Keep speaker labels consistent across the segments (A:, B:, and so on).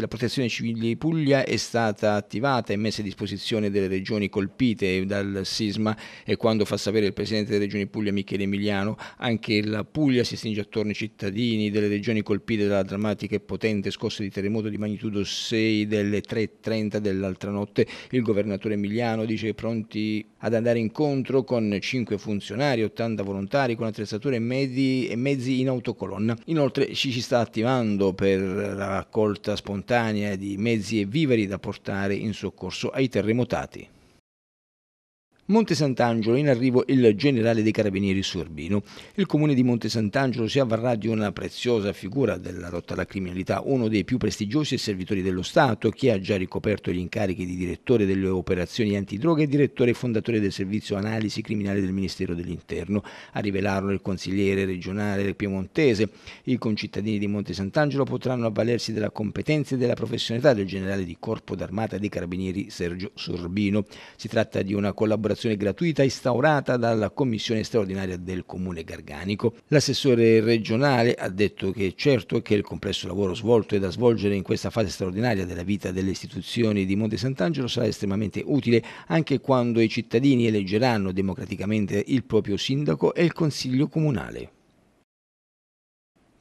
A: La protezione civile di Puglia è stata attivata e messa a disposizione delle regioni colpite dal sisma e quando fa sapere il presidente delle regioni Puglia Michele Emiliano anche la Puglia si stringe attorno ai cittadini delle regioni colpite dalla drammatica e potente scossa di terremoto di magnitudo 6 delle 3.30 dell'altra notte. Il governatore Emiliano dice pronti ad andare incontro con 5 funzionari, 80 volontari con attrezzature e mezzi, e mezzi in autocolonna. Inoltre ci si sta attivando per la raccolta spontanea momentanea di mezzi e viveri da portare in soccorso ai terremotati. Monte Sant'Angelo in arrivo il generale dei carabinieri Sorbino. Il comune di Monte Sant'Angelo si avvarrà di una preziosa figura della lotta alla criminalità, uno dei più prestigiosi servitori dello Stato, che ha già ricoperto gli incarichi di direttore delle operazioni antidroga e direttore fondatore del servizio analisi criminale del Ministero dell'Interno. A rivelarlo il consigliere regionale piemontese. I concittadini di Monte Sant'Angelo potranno avvalersi della competenza e della professionalità del generale di corpo d'armata dei carabinieri Sergio Sorbino. Si tratta di una collaborazione amministrazione gratuita instaurata dalla Commissione straordinaria del Comune Garganico. L'assessore regionale ha detto che è certo che il complesso lavoro svolto e da svolgere in questa fase straordinaria della vita delle istituzioni di Monte Sant'Angelo sarà estremamente utile anche quando i cittadini eleggeranno democraticamente il proprio sindaco e il Consiglio Comunale.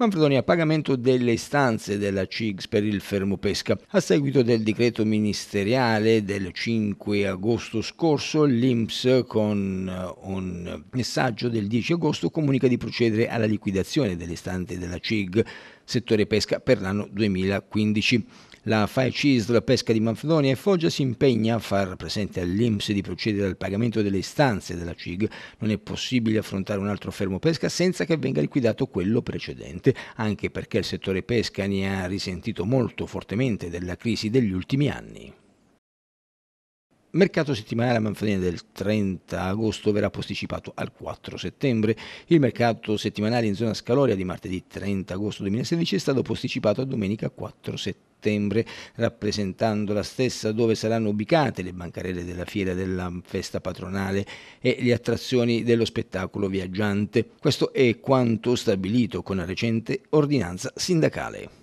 A: Manfredoni a pagamento delle istanze della CIGS per il fermo pesca. A seguito del decreto ministeriale del 5 agosto scorso, l'INPS con eh, un messaggio del 10 agosto comunica di procedere alla liquidazione delle istanze della CIG settore pesca per l'anno 2015. La FAECIS della pesca di Manfredonia e Foggia si impegna a far presente all'Inps di procedere al pagamento delle istanze della CIG. Non è possibile affrontare un altro fermo pesca senza che venga liquidato quello precedente, anche perché il settore pesca ne ha risentito molto fortemente della crisi degli ultimi anni mercato settimanale a Manfrene del 30 agosto verrà posticipato al 4 settembre. Il mercato settimanale in zona Scaloria di martedì 30 agosto 2016 è stato posticipato a domenica 4 settembre, rappresentando la stessa dove saranno ubicate le bancarelle della fiera della festa patronale e le attrazioni dello spettacolo viaggiante. Questo è quanto stabilito con la recente ordinanza sindacale.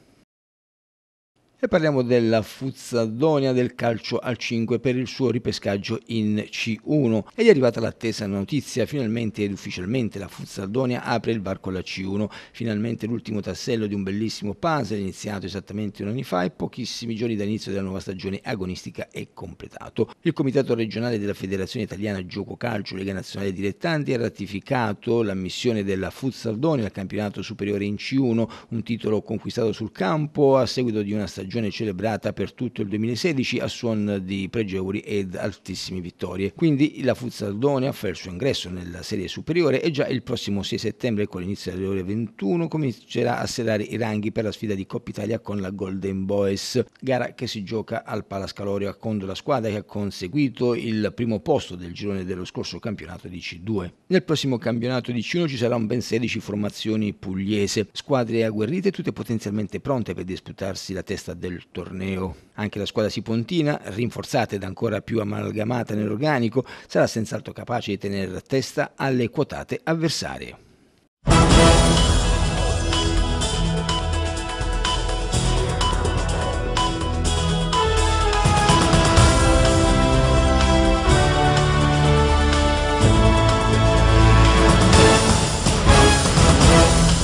A: E parliamo della Fuzzadonia del calcio al 5 per il suo ripescaggio in C1. Ed è arrivata l'attesa notizia, finalmente ed ufficialmente la Fuzzadonia apre il varco alla C1. Finalmente l'ultimo tassello di un bellissimo puzzle iniziato esattamente un anno fa e pochissimi giorni dall'inizio della nuova stagione agonistica è completato. Il Comitato regionale della Federazione Italiana Gioco Calcio Lega Nazionale Dilettanti ha ratificato l'ammissione della Fuzzadonia al campionato superiore in C1, un titolo conquistato sul campo a seguito di una stagione stagione celebrata per tutto il 2016 a suon di pregevoli ed altissime vittorie. Quindi la Fuzzaldone fa il suo ingresso nella serie superiore e già il prossimo 6 settembre con l'inizio delle ore 21 comincerà a sedare i ranghi per la sfida di Coppa Italia con la Golden Boys, gara che si gioca al Palas Calorio a Condo la squadra che ha conseguito il primo posto del girone dello scorso campionato di C2. Nel prossimo campionato di C1 ci saranno ben 16 formazioni pugliese, squadre agguerrite tutte potenzialmente pronte per disputarsi la testa del torneo. Anche la squadra sipontina, rinforzata ed ancora più amalgamata nell'organico, sarà senz'altro capace di tenere testa alle quotate avversarie.